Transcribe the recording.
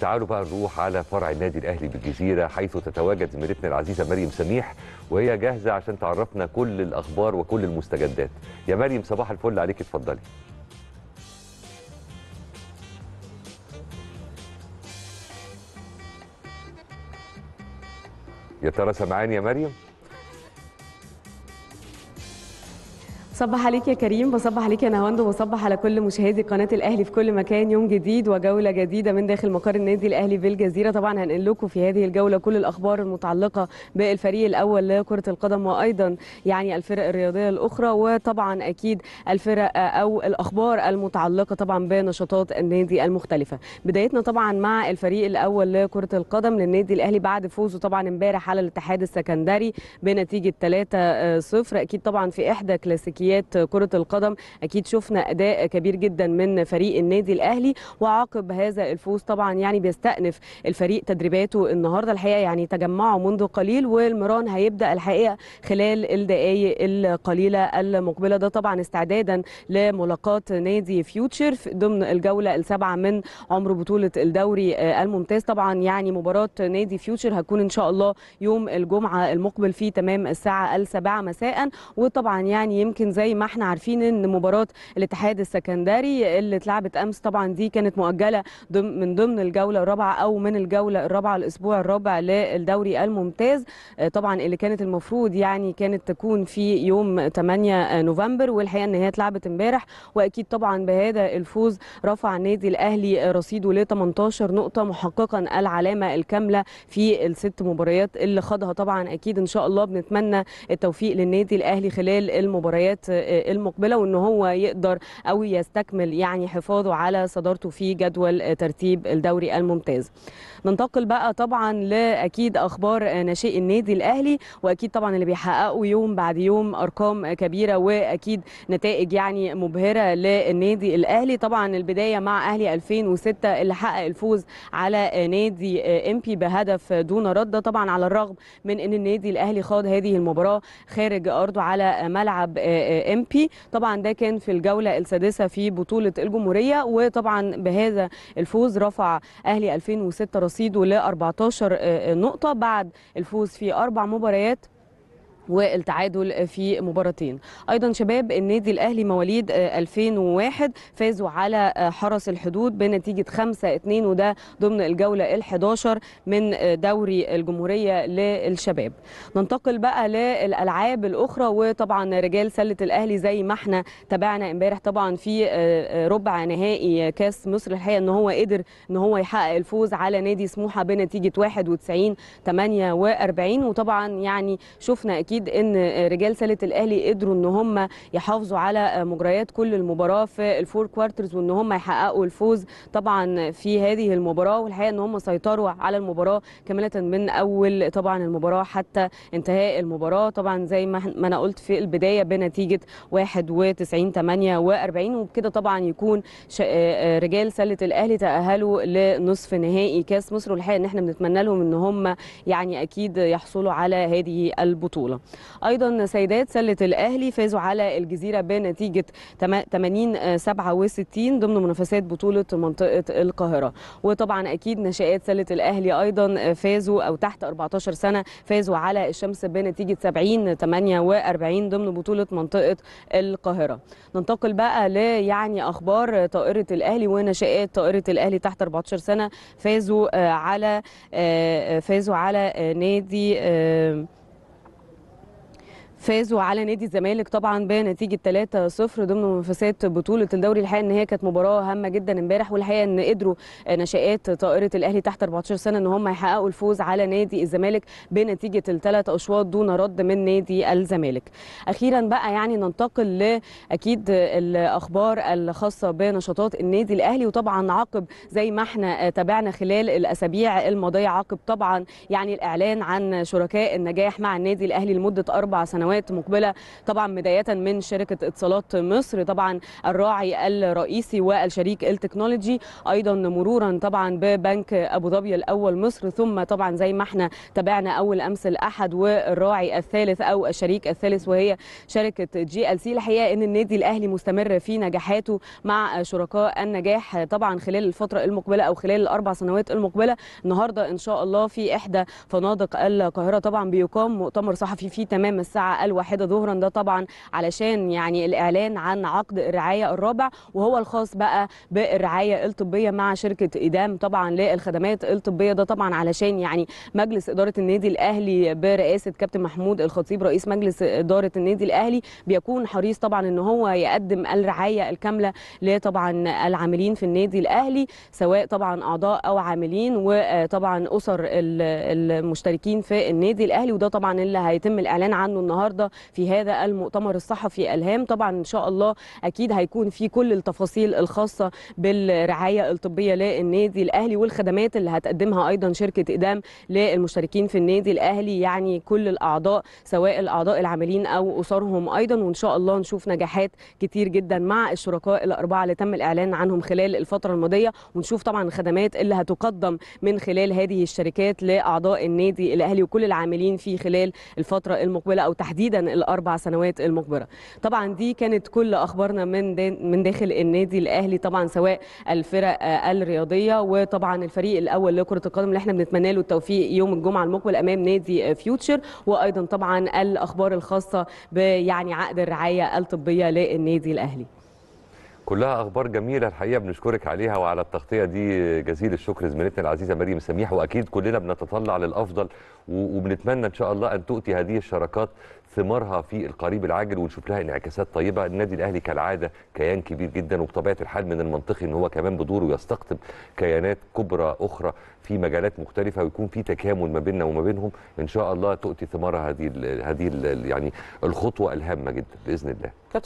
تعالوا بقى نروح على فرع النادي الاهلي بالجزيره حيث تتواجد زميلتنا العزيزه مريم سميح وهي جاهزه عشان تعرفنا كل الاخبار وكل المستجدات. يا مريم صباح الفل عليك اتفضلي. يا ترى سمعاني يا مريم؟ صبح عليك يا كريم بصبح عليك يا نهاوند وبصبح على كل مشاهدي قناه الاهلي في كل مكان يوم جديد وجوله جديده من داخل مقر النادي الاهلي بالجزيره طبعا هنقل لكم في هذه الجوله كل الاخبار المتعلقه بالفريق الاول لكره القدم وايضا يعني الفرق الرياضيه الاخرى وطبعا اكيد الفرق او الاخبار المتعلقه طبعا بنشاطات النادي المختلفه بدايتنا طبعا مع الفريق الاول لكره القدم للنادي الاهلي بعد فوزه طبعا امبارح على الاتحاد السكندري بنتيجه 3-0 اكيد طبعا في احدى كلاسيكيات اولمبيات كره القدم اكيد شفنا اداء كبير جدا من فريق النادي الاهلي وعقب هذا الفوز طبعا يعني بيستأنف الفريق تدريباته النهارده الحقيقه يعني تجمعوا منذ قليل والمران هيبدا الحقيقه خلال الدقائق القليله المقبله ده طبعا استعدادا لملاقاه نادي فيوتشر ضمن الجوله السابعه من عمر بطوله الدوري الممتاز طبعا يعني مباراه نادي فيوتشر هتكون ان شاء الله يوم الجمعه المقبل في تمام الساعه السابعه مساء وطبعا يعني يمكن زي زي ما احنا عارفين ان مباراه الاتحاد السكندري اللي اتلعبت امس طبعا دي كانت مؤجله من ضمن الجوله الرابعه او من الجوله الرابعه الاسبوع الرابع للدوري الممتاز آه، طبعا اللي كانت المفروض يعني كانت تكون في يوم 8 آه، نوفمبر والحقيقه ان هي اتلعبت امبارح واكيد طبعا بهذا الفوز رفع النادي الاهلي رصيده ل 18 نقطه محققا العلامه الكامله في الست مباريات اللي خاضها طبعا اكيد ان شاء الله بنتمنى التوفيق للنادي الاهلي خلال المباريات آه، المقبله وان هو يقدر او يستكمل يعني حفاظه على صدارته في جدول ترتيب الدوري الممتاز. ننتقل بقى طبعا لاكيد اخبار ناشئ النادي الاهلي واكيد طبعا اللي بيحققوا يوم بعد يوم ارقام كبيره واكيد نتائج يعني مبهره للنادي الاهلي طبعا البدايه مع اهلي 2006 اللي حقق الفوز على نادي آه، امبي بهدف دون رده طبعا على الرغم من ان النادي الاهلي خاض هذه المباراه خارج ارضه على ملعب آه، ام بي طبعا ده كان في الجوله السادسه في بطوله الجمهوريه وطبعا بهذا الفوز رفع اهلي 2006 رصيده ل 14 آه، آه، نقطه بعد الفوز في اربع مباريات والتعادل في مباراتين ايضا شباب النادي الاهلي مواليد 2001 آه، فازوا على آه، حرس الحدود بنتيجه 5 2 وده ضمن الجوله ال11 من آه، دوري الجمهوريه للشباب ننتقل بقى للالعاب الاخرى وطبعا رجال سله الاهلي زي ما احنا تابعنا امبارح طبعا في ربع نهائي كاس مصر الحقيقه ان هو قدر ان هو يحقق الفوز على نادي سموحه بنتيجه 91 48 وطبعا يعني شفنا اكيد اكيد ان رجال سله الاهلي قدروا ان هم يحافظوا على مجريات كل المباراه في الفور كوارترز وان هم يحققوا الفوز طبعا في هذه المباراه والحقيقه ان هم سيطروا على المباراه كامله من اول طبعا المباراه حتى انتهاء المباراه طبعا زي ما انا قلت في البدايه بنتيجه 91 48 وبكده طبعا يكون آه، آه، رجال سله الاهلي تاهلوا لنصف نهائي كاس مصر والحقيقه ان احنا بنتمنى لهم ان هم يعني اكيد يحصلوا على هذه البطوله أيضا سيدات سلة الأهلي فازوا على الجزيرة بنتيجة 80 67 آه، ضمن منافسات بطولة منطقة القاهرة وطبعا أكيد ناشئات سلة الأهلي أيضا آه، فازوا أو تحت 14 سنة فازوا على الشمس بنتيجة 70 48 ضمن بطولة منطقة القاهرة ننتقل بقى ل يعني أخبار طائرة الأهلي وناشئات طائرة الأهلي تحت 14 سنة فازوا آه، على فازوا على نادي فازوا على نادي الزمالك طبعا بنتيجه 3-0 ضمن منافسات بطوله الدوري الحقيقه ان هي كانت مباراه هامه جدا امبارح والحقيقه ان قدروا نشئات طائره الاهلي تحت 14 سنه ان هم يحققوا الفوز على نادي الزمالك بنتيجه الثلاث اشواط دون رد من نادي الزمالك. اخيرا بقى يعني ننتقل لاكيد الاخبار الخاصه بنشاطات النادي الاهلي وطبعا عقب زي ما احنا تابعنا خلال الاسابيع الماضيه عقب طبعا يعني الاعلان عن شركاء النجاح مع النادي الاهلي لمده اربع سنوات سنوات مقبله طبعا بدايه من شركه اتصالات مصر طبعا الراعي الرئيسي والشريك التكنولوجي ايضا مرورا طبعا ببنك ابو ظبي الاول مصر ثم طبعا زي ما احنا تابعنا اول امس الاحد والراعي الثالث او الشريك الثالث وهي شركه جي ال سي الحقيقه ان النادي الاهلي مستمر في نجاحاته مع شركاء النجاح طبعا خلال الفتره المقبله او خلال الاربع سنوات المقبله النهارده ان شاء الله في احدى فنادق القاهره طبعا بيقام مؤتمر صحفي في تمام الساعه الواحدة ظهرا ده طبعا علشان يعني الاعلان عن عقد الرعايه الرابع وهو الخاص بقى بالرعايه الطبيه مع شركه ادام طبعا للخدمات الطبيه ده طبعا علشان يعني مجلس اداره النادي الاهلي برئاسه كابتن محمود الخطيب رئيس مجلس اداره النادي الاهلي بيكون حريص طبعا ان هو يقدم الرعايه الكامله لطبعا العاملين في النادي الاهلي سواء طبعا اعضاء او عاملين وطبعا اسر المشتركين في النادي الاهلي وده طبعا اللي هيتم الاعلان عنه النهارده النهارده في هذا المؤتمر الصحفي الهام طبعا ان شاء الله اكيد هيكون في كل التفاصيل الخاصه بالرعايه الطبيه للنادي الاهلي والخدمات اللي هتقدمها ايضا شركه ادام للمشتركين في النادي الاهلي يعني كل الاعضاء سواء الاعضاء العاملين او اسرهم ايضا وان شاء الله نشوف نجاحات كتير جدا مع الشركاء الاربعه اللي تم الاعلان عنهم خلال الفتره الماضيه ونشوف طبعا الخدمات اللي هتقدم من خلال هذه الشركات لاعضاء النادي الاهلي وكل العاملين فيه خلال الفتره المقبله او تحديدا تحديدا الاربع سنوات المقبله طبعا دي كانت كل اخبارنا من من داخل النادي الاهلي طبعا سواء الفرق الرياضيه وطبعا الفريق الاول لكره القدم اللي احنا بنتمنى له التوفيق يوم الجمعه المقبل امام نادي فيوتشر وايضا طبعا الاخبار الخاصه بيعني عقد الرعايه الطبيه للنادي الاهلي كلها اخبار جميله الحقيقه بنشكرك عليها وعلى التغطيه دي جزيل الشكر زميلتنا العزيزه مريم سميح واكيد كلنا بنتطلع للافضل وبنتمنى ان شاء الله ان تؤتي هذه الشراكات ثمارها في القريب العاجل ونشوف لها انعكاسات طيبه النادي الاهلي كالعاده كيان كبير جدا وبطبيعه الحال من المنطقي ان هو كمان بدوره يستقطب كيانات كبرى اخرى في مجالات مختلفه ويكون في تكامل ما بيننا وما بينهم ان شاء الله تؤتي ثمارها هذه هذه يعني الخطوه الهامه جدا باذن الله